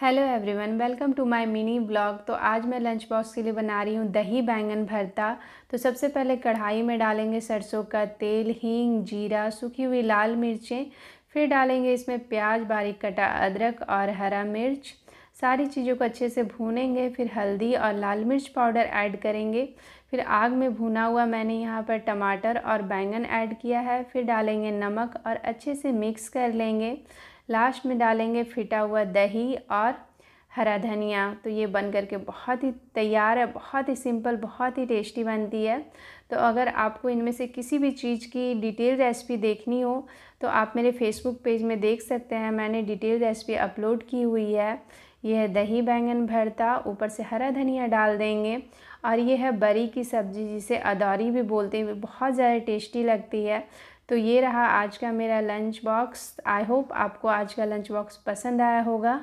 hello everyone welcome to my mini blog तो आज मैं लंच बॉक्स के लिए बना रही हूँ दही बैंगन भरता तो सबसे पहले कढ़ाई में डालेंगे सरसों का तेल हींग जीरा सूखी हुई लाल मिर्चें फिर डालेंगे इसमें प्याज बारीक कटा अदरक और हरा मिर्च सारी चीज़ों को अच्छे से भूनेंगे फिर हल्दी और लाल मिर्च पाउडर ऐड करेंगे फिर आग में भुना हुआ मैंने यहाँ पर टमाटर और बैंगन ऐड किया है फिर डालेंगे नमक और अच्छे से मिक्स कर लेंगे लास्ट में डालेंगे फिटा हुआ दही और हरा धनिया तो ये बन करके के बहुत ही तैयार है बहुत ही सिंपल बहुत ही टेस्टी बनती है तो अगर आपको इनमें से किसी भी चीज़ की डिटेल रेसिपी देखनी हो तो आप मेरे फेसबुक पेज में देख सकते हैं मैंने डिटेल रेसिपी अपलोड की हुई है यह है दही बैंगन भरता ऊपर से हरा धनिया डाल देंगे और यह है बरी की सब्ज़ी जिसे अदौरी भी बोलते हैं बहुत ज़्यादा टेस्टी लगती है तो ये रहा आज का मेरा लंच बॉक्स आई होप आपको आज का लंच बॉक्स पसंद आया होगा